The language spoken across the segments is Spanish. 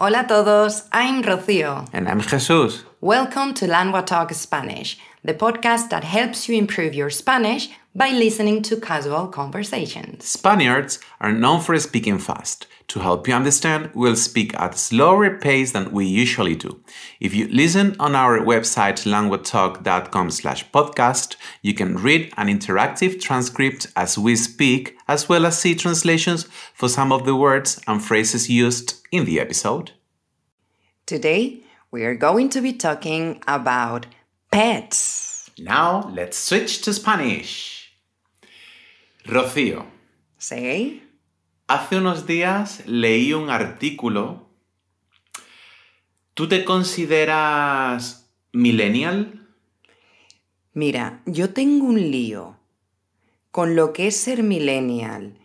Hola a todos, I'm Rocío. And I'm Jesus. Welcome to Lengua Talk Spanish, the podcast that helps you improve your Spanish by listening to casual conversations. Spaniards are known for speaking fast. To help you understand, we'll speak at a slower pace than we usually do. If you listen on our website languagetalk.com slash podcast, you can read an interactive transcript as we speak, as well as see translations for some of the words and phrases used in the episode. Today, we are going to be talking about pets. Now, let's switch to Spanish. Rocío. Sí. Hace unos días leí un artículo. ¿Tú te consideras millennial? Mira, yo tengo un lío con lo que es ser millennial.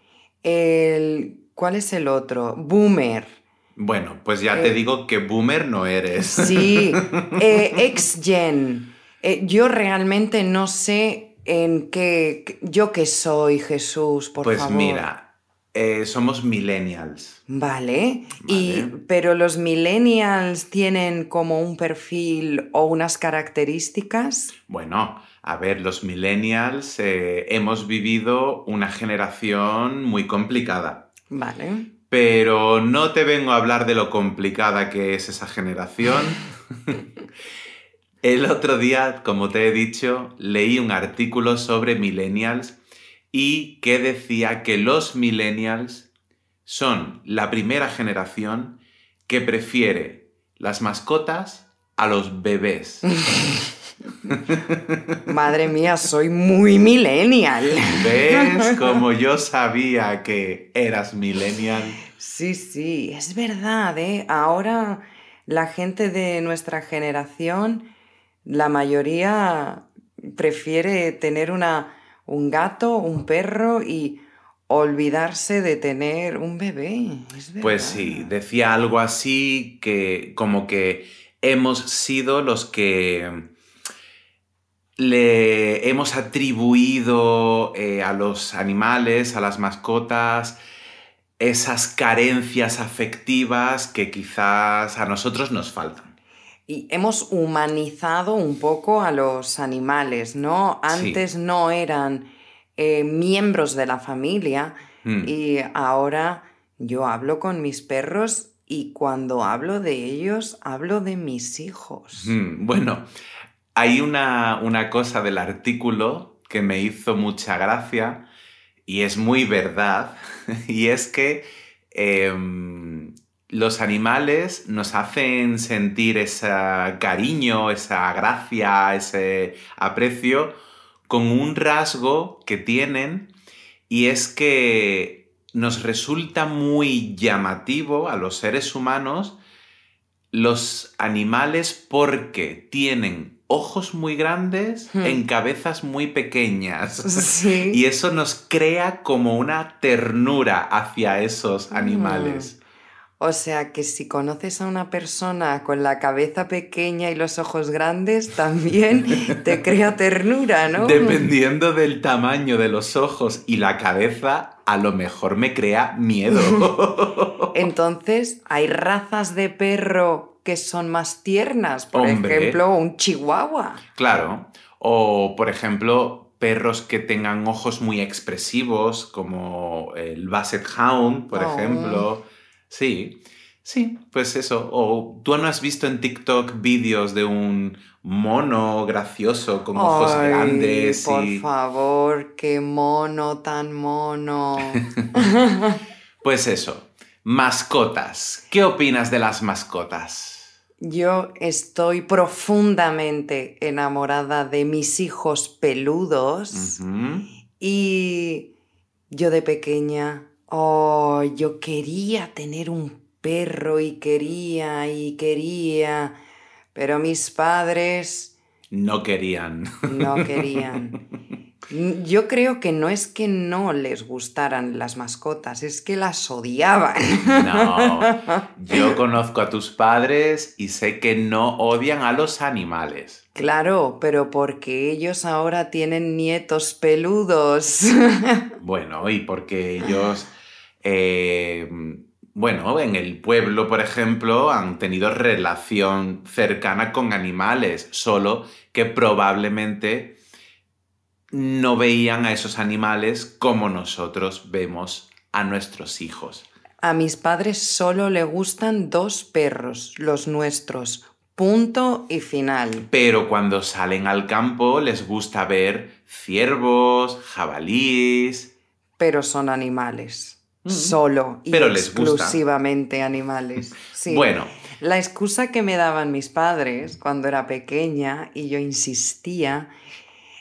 El, ¿Cuál es el otro? Boomer. Bueno, pues ya te eh, digo que boomer no eres. Sí, eh, ex-gen. Eh, yo realmente no sé en que yo que soy Jesús, por pues favor. Pues mira, eh, somos millennials. Vale. Y, pero los millennials tienen como un perfil o unas características. Bueno, a ver, los millennials eh, hemos vivido una generación muy complicada. Vale. Pero no te vengo a hablar de lo complicada que es esa generación. El otro día, como te he dicho, leí un artículo sobre millennials y que decía que los millennials son la primera generación que prefiere las mascotas a los bebés. Madre mía, soy muy millennial. ¿Ves? Como yo sabía que eras millennial. Sí, sí, es verdad, ¿eh? Ahora la gente de nuestra generación la mayoría prefiere tener una, un gato, un perro y olvidarse de tener un bebé. Pues sí, decía algo así que como que hemos sido los que le hemos atribuido eh, a los animales, a las mascotas, esas carencias afectivas que quizás a nosotros nos faltan y hemos humanizado un poco a los animales, ¿no? Antes no eran eh, miembros de la familia hmm. y ahora yo hablo con mis perros y cuando hablo de ellos hablo de mis hijos. Hmm. Bueno, hay una, cosa del artículo que me hizo mucha gracia y es muy verdad y es que... Em, los animales nos hacen sentir ese cariño, esa gracia, ese aprecio con un rasgo que tienen y es que nos resulta muy llamativo a los seres humanos los animales porque tienen ojos muy grandes hmm. en cabezas muy pequeñas. Y eso nos crea como una ternura hacia esos hmm. animales. O sea que si conoces a una persona con la cabeza pequeña y los ojos grandes, también te crea ternura, ¿no? Dependiendo del tamaño de los ojos y la cabeza, a lo mejor me crea miedo. Entonces, hay razas de perro que son más tiernas, por ejemplo, un chihuahua. Claro. O, por ejemplo, perros que tengan ojos muy expresivos, como el Basset Hound, por oh. ejemplo, Sí, sí, pues eso. O tú no has visto en TikTok vídeos de un mono gracioso con ojos grandes. Por favor, qué mono tan mono. pues eso. Mascotas. ¿Qué opinas de las mascotas? Yo estoy profundamente enamorada de mis hijos peludos y yo de pequeña Oh, yo quería tener un perro y quería y quería, pero mis padres... No querían. No querían. Yo creo que no es que no les gustaran las mascotas, es que las odiaban. No, yo conozco a tus padres y sé que no odian a los animales. Claro, pero porque ellos ahora tienen nietos peludos. Bueno, y porque ellos Em, bueno, en el pueblo, por ejemplo, han tenido relación cercana con animales, solo que probablemente no veían a esos animales como nosotros vemos a nuestros hijos. A mis padres solo le gustan dos perros, los nuestros. Punto y final. Pero cuando salen al campo les gusta ver ciervos, jabalíes. Pero son animales solo exclusivamente animales. Sí. Bueno. La excusa que me daban mis padres cuando era pequeña y yo insistía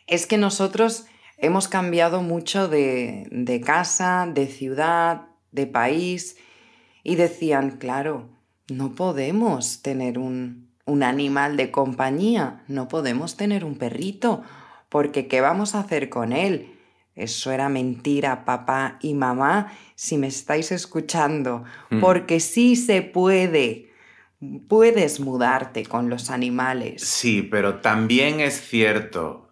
es que nosotros hemos cambiado mucho de, de casa, de ciudad, de país y decían, claro, no podemos tener un, un animal de compañía, no podemos tener un perrito, porque ¿qué vamos a hacer con él? Eso era mentira, papá y mamá, si me estáis escuchando, mm. porque sí se puede. Puedes mudarte con los animales. Sí, pero también es cierto,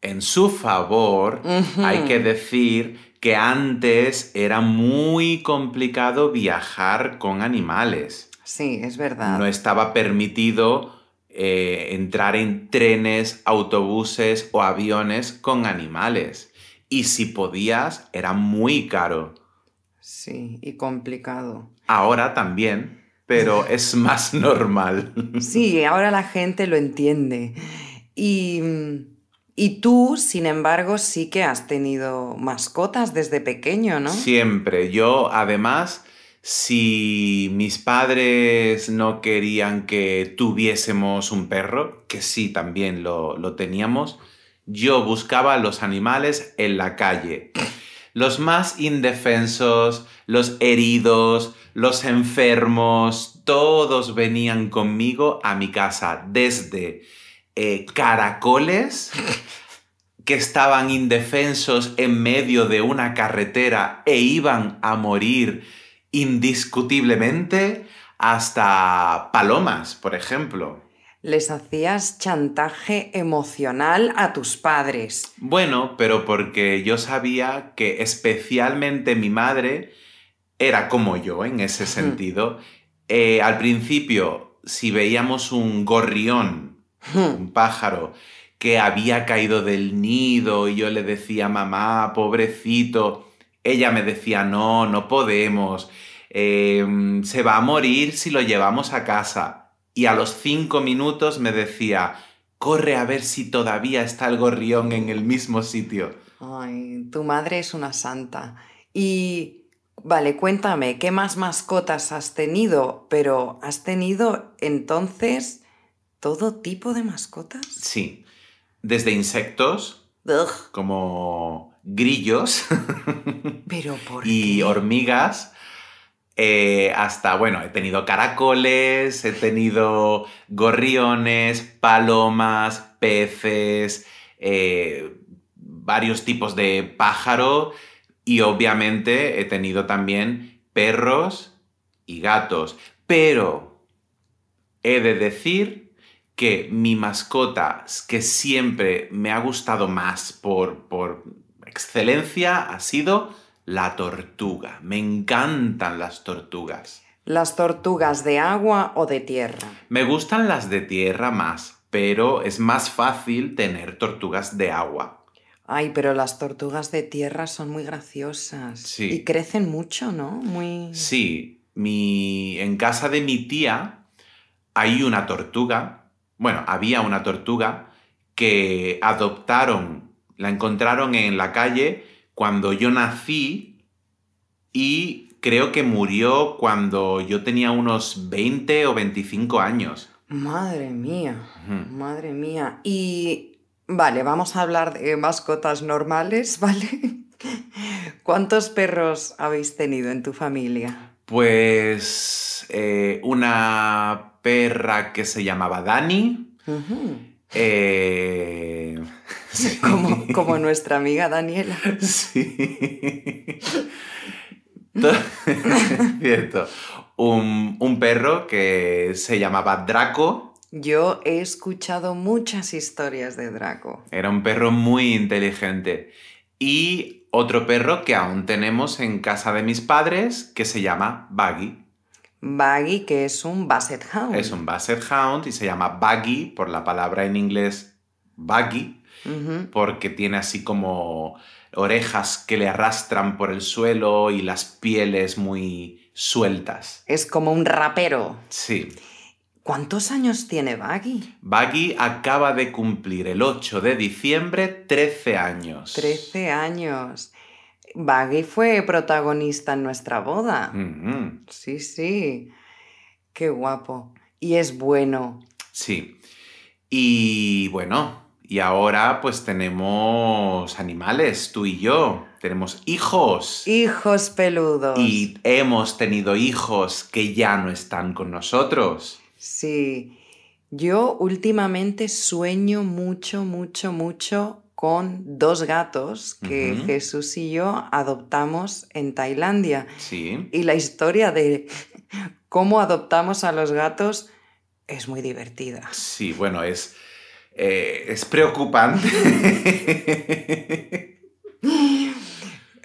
en su favor, hay que decir que antes era muy complicado viajar con animales. Sí, es verdad. No estaba permitido eh, entrar en trenes, autobuses o aviones con animales. Y si podías, era muy caro. Sí, y complicado. Ahora también, pero es más normal. Sí, ahora la gente lo entiende. Y, y, tú, sin embargo, sí que has tenido mascotas desde pequeño, ¿no? Siempre. Yo, además, si mis padres no querían que tuviésemos un perro, que sí, también lo, lo teníamos, yo buscaba a los animales en la calle. Los más indefensos, los heridos, los enfermos, todos venían conmigo a mi casa desde eh, caracoles que estaban indefensos en medio de una carretera e iban a morir indiscutiblemente hasta palomas, por ejemplo les hacías chantaje emocional a tus padres. Bueno, pero porque yo sabía que especialmente mi madre era como yo en ese sentido. Eh, al principio, si veíamos un gorrión, un pájaro, que había caído del nido y yo le decía, mamá, pobrecito, ella me decía, no, no podemos, eh, se va a morir si lo llevamos a casa y a los cinco minutos me decía, corre a ver si todavía está el gorrión en el mismo sitio. Ay, tu madre es una santa. Y, vale, cuéntame, ¿qué más mascotas has tenido? Pero, ¿has tenido entonces todo tipo de mascotas? Sí, desde insectos, como grillos, ¿Pero y hormigas, eh, hasta, bueno, he tenido caracoles, he tenido gorriones, palomas, peces, eh, varios tipos de pájaro y obviamente he tenido también perros y gatos. Pero he de decir que mi mascota que siempre me ha gustado más por excelencia ha sido la tortuga. Me encantan las tortugas. ¿Las tortugas de agua o de tierra? Me gustan las de tierra más, pero es más fácil tener tortugas de agua. Ay, pero las tortugas de tierra son muy graciosas. Sí. Y crecen mucho, ¿no? Muy. Sí. En casa de mi tía hay una tortuga. Bueno, había una tortuga que adoptaron, la encontraron en la calle cuando yo nací y creo que murió cuando yo tenía unos 20 o 25 años. Madre mía, madre mía. Y vale, vamos a hablar de mascotas normales, ¿vale? ¿Cuántos perros habéis tenido en tu familia? Pues eh, una perra que se llamaba Dani. Como, nuestra amiga Daniela. Sí. Cierto. Un, un, perro que se llamaba Draco. Yo he escuchado muchas historias de Draco. Era un perro muy inteligente. Y otro perro que aún tenemos en casa de mis padres que se llama Baggy. Baggy, que es un Basset Hound. Es un Basset Hound y se llama Baggy por la palabra en inglés Baggy, porque tiene así como orejas que le arrastran por el suelo y las pieles muy sueltas. Es como un rapero. Sí. ¿Cuántos años tiene Baggy? Baggy acaba de cumplir el 8 de diciembre 13 años. 13 años. Baggy fue protagonista en nuestra boda. Sí, sí. Qué guapo. Y es bueno. Sí. Y bueno, y ahora pues tenemos animales, tú y yo. Tenemos hijos. Hijos peludos. Y hemos tenido hijos que ya no están con nosotros. Sí. Yo últimamente sueño mucho, mucho, mucho con dos gatos que Jesús y yo adoptamos en Tailandia. Sí. Y la historia de cómo adoptamos a los gatos es muy divertida. Sí, bueno, es eh, es preocupante.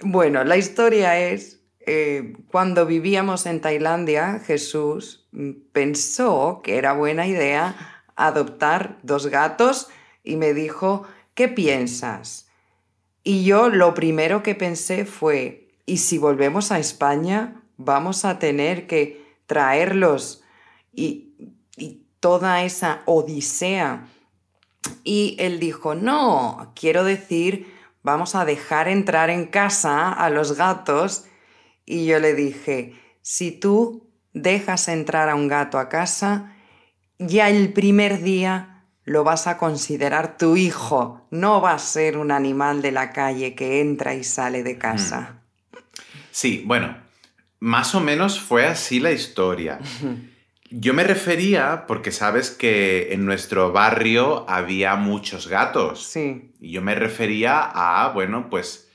bueno, la historia es, eh, cuando vivíamos en Tailandia, Jesús pensó que era buena idea adoptar dos gatos y me dijo, ¿qué piensas? Y yo lo primero que pensé fue, ¿y si volvemos a España vamos a tener que traerlos y, y toda esa odisea y él dijo, no, quiero decir, vamos a dejar entrar en casa a los gatos. Y yo le dije, si tú dejas entrar a un gato a casa, ya el primer día lo vas a considerar tu hijo, no va a ser un animal de la calle que entra y sale de casa. Mm. Sí, bueno, más o menos fue así la historia. Yo me refería porque sabes que en nuestro barrio había muchos gatos. Sí. Y yo me refería a, bueno, pues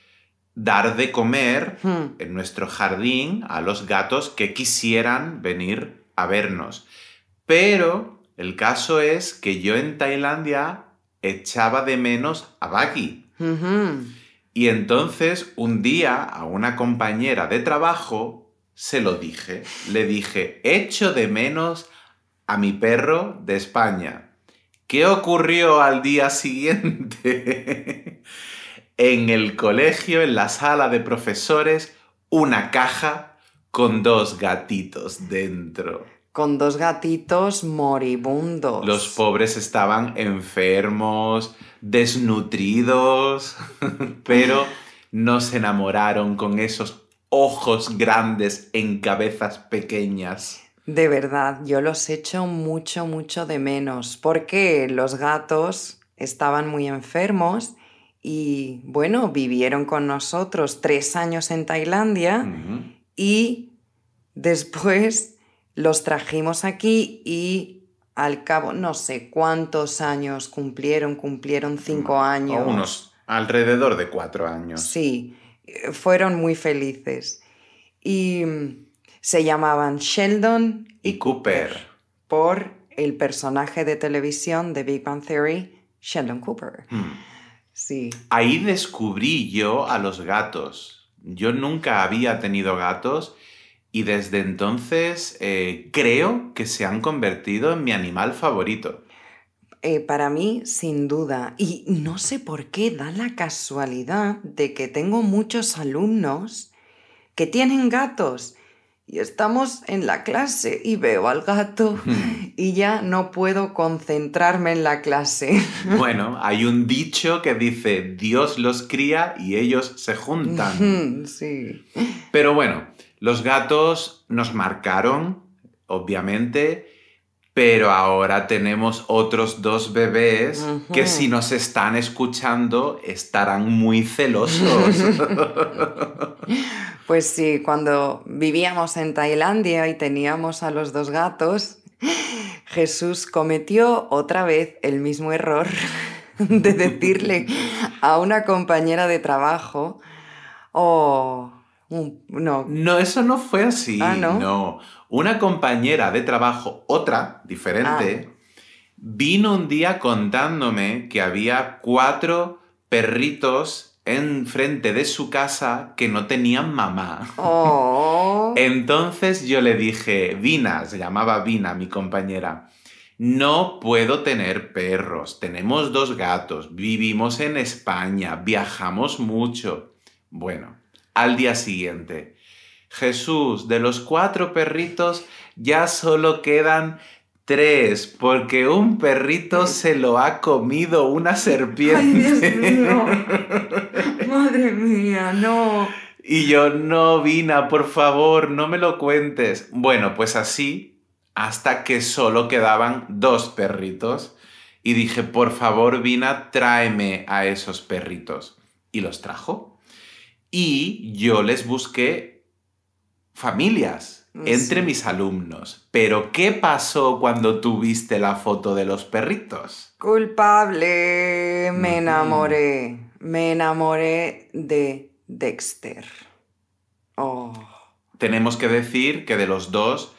dar de comer hmm. en nuestro jardín a los gatos que quisieran venir a vernos. Pero el caso es que yo en Tailandia echaba de menos a Baki. Y entonces un día a una compañera de trabajo se lo dije. Le dije, echo de menos a mi perro de España. ¿Qué ocurrió al día siguiente? en el colegio, en la sala de profesores, una caja con dos gatitos dentro. Con dos gatitos moribundos. Los pobres estaban enfermos, desnutridos, pero no se enamoraron con esos ojos grandes en cabezas pequeñas. De verdad, yo los echo mucho, mucho de menos, porque los gatos estaban muy enfermos y, bueno, vivieron con nosotros tres años en Tailandia y después los trajimos aquí y al cabo, no sé cuántos años cumplieron, cumplieron cinco años. O unos alrededor de cuatro años. Sí, fueron muy felices. Y mm, se llamaban Sheldon y, Cooper. por el personaje de televisión de Big Bang Theory, Sheldon Cooper. Hmm. Ahí descubrí yo a los gatos. Yo nunca había tenido gatos y desde entonces eh, creo que se han convertido en mi animal favorito. Eh, para mí, sin duda. Y no sé por qué da la casualidad de que tengo muchos alumnos que tienen gatos. Y estamos en la clase y veo al gato hmm. y ya no puedo concentrarme en la clase. Bueno, hay un dicho que dice, Dios los cría y ellos se juntan. Sí. Pero bueno, los gatos nos marcaron, obviamente, pero ahora tenemos otros dos bebés que si nos están escuchando estarán muy celosos. pues sí, cuando vivíamos en Tailandia y teníamos a los dos gatos, Jesús cometió otra vez el mismo error de decirle a una compañera de trabajo, oh, Mm, no. no. eso no fue así. Ah, ¿no? Una compañera de trabajo, otra, diferente, ah. vino un día contándome que había cuatro perritos enfrente de su casa que no tenían mamá. Oh. Entonces yo le dije, Vina, se llamaba Vina, mi compañera. No puedo tener perros, tenemos dos gatos, vivimos en España, viajamos mucho. Bueno, al día siguiente. Jesús, de los cuatro perritos ya solo quedan tres, porque un perrito se lo ha comido una serpiente. Ay, mío. Madre mía, no. Y yo, no, Vina, por favor, no me lo cuentes. Bueno, pues así, hasta que solo quedaban dos perritos. Y dije, por favor, Vina, tráeme a esos perritos. Y los trajo y yo les busqué familias entre mis alumnos. Pero ¿qué pasó cuando tuviste la foto de los perritos? Culpable, me enamoré. Me enamoré de Dexter. Oh. Tenemos que decir que de los dos,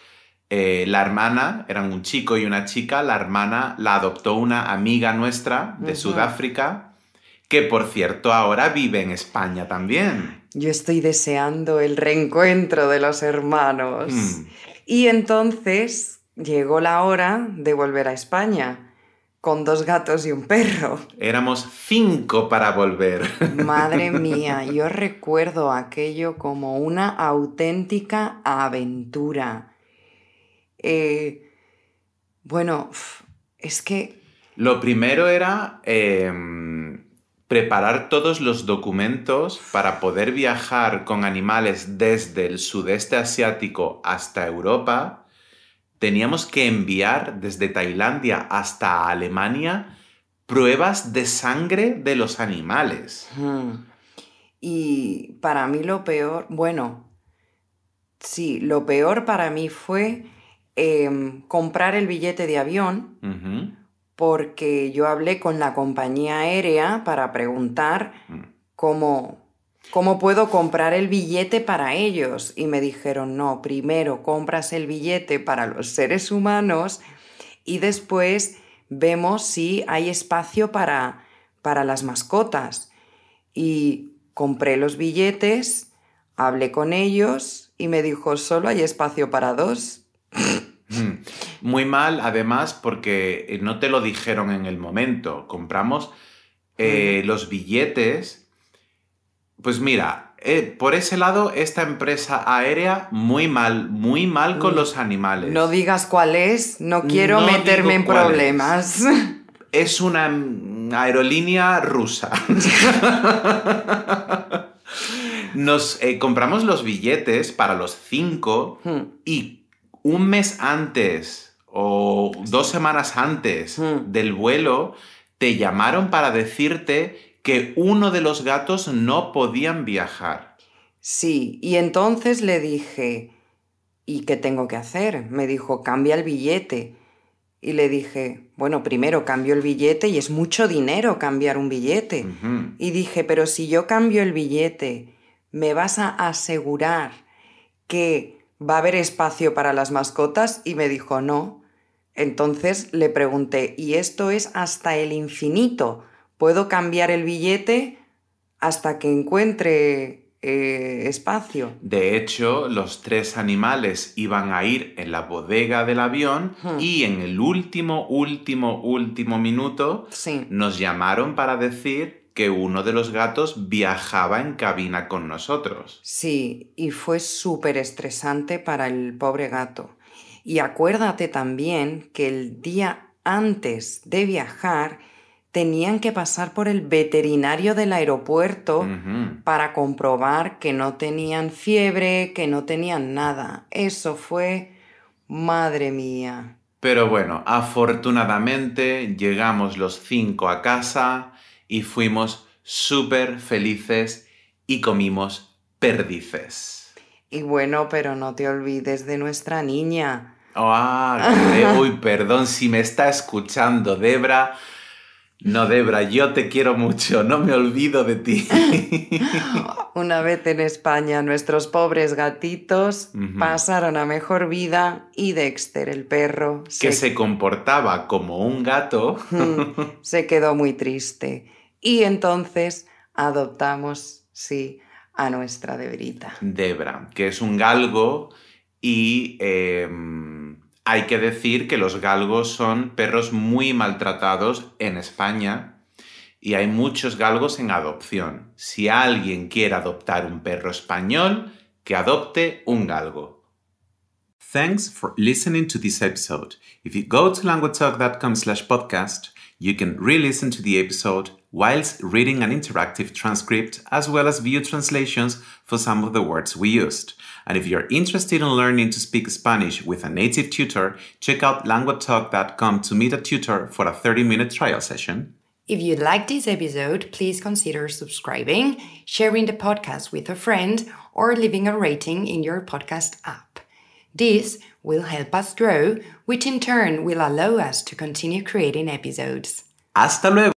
eh, la hermana, eran un chico y una chica, la hermana la adoptó una amiga nuestra de Sudáfrica que por cierto ahora vive en España también. Yo estoy deseando el reencuentro de los hermanos. Hmm. Y entonces llegó la hora de volver a España, con dos gatos y un perro. Éramos cinco para volver. Madre mía, yo recuerdo aquello como una auténtica aventura. Eh, bueno, es que... Lo primero era... Em, preparar todos los documentos para poder viajar con animales desde el sudeste asiático hasta Europa, teníamos que enviar desde Tailandia hasta Alemania pruebas de sangre de los animales. Y para mí lo peor, bueno, sí, lo peor para mí fue em, comprar el billete de avión porque yo hablé con la compañía aérea para preguntar mm. cómo, cómo puedo comprar el billete para ellos. Y me dijeron, no, primero compras el billete para los seres humanos y después vemos si hay espacio para, para las mascotas. Y compré los billetes, hablé con ellos y me dijo, solo hay espacio para dos. Mm. Muy mal, además, porque eh, no te lo dijeron en el momento. Compramos eh, los billetes. Pues mira, eh, por ese lado, esta empresa aérea, muy mal, muy mal con mm. los animales. No digas cuál es, no quiero meterme en problemas. Es. una mm, aerolínea rusa. Nos compramos los billetes para los cinco hmm. y un mes antes o dos semanas antes hmm. del vuelo, te llamaron para decirte que uno de los gatos no podían viajar. Sí, y entonces le dije, ¿y qué tengo que hacer? Me dijo, cambia el billete. Y le dije, bueno, primero cambio el billete y es mucho dinero cambiar un billete. Y dije, pero si yo cambio el billete, ¿me vas a asegurar que ¿va a haber espacio para las mascotas? Y me dijo, no. Entonces le pregunté, ¿y esto es hasta el infinito? ¿Puedo cambiar el billete hasta que encuentre eh, espacio. De hecho, los tres animales iban a ir en la bodega del avión y en el último, último, último minuto nos llamaron para decir que uno de los gatos viajaba en cabina con nosotros. Sí, y fue súper estresante para el pobre gato. Y acuérdate también que el día antes de viajar tenían que pasar por el veterinario del aeropuerto para comprobar que no tenían fiebre, que no tenían nada. Eso fue... Madre mía. Pero bueno, afortunadamente llegamos los cinco a casa y fuimos súper felices y comimos perdices. Y bueno, pero no te olvides de nuestra niña. Ah, uy, perdón si me está escuchando Debra. No, Debra, yo te quiero mucho, no me olvido de ti. Una vez en España, nuestros pobres gatitos pasaron a mejor vida y Dexter, el perro, que se comportaba como un gato, se quedó muy triste. Y entonces adoptamos, sí, a nuestra Debrita. Debra, que es un galgo y em, hay que decir que los galgos son perros muy maltratados en España y hay muchos galgos en adopción. Si alguien quiere adoptar un perro español, que adopte un galgo. Thanks for listening to this episode. If you go to languagetalk.com slash podcast, you can re-listen to the episode whilst reading an interactive transcript as well as view translations for some of the words we used. And if you're interested in learning to speak Spanish with a native tutor, check out languagetalk.com to meet a tutor for a 30-minute trial session. If you like this episode, please consider subscribing, sharing the podcast with a friend, or leaving a rating in your podcast app. This will help us grow, which in turn will allow us to continue creating episodes. Hasta luego.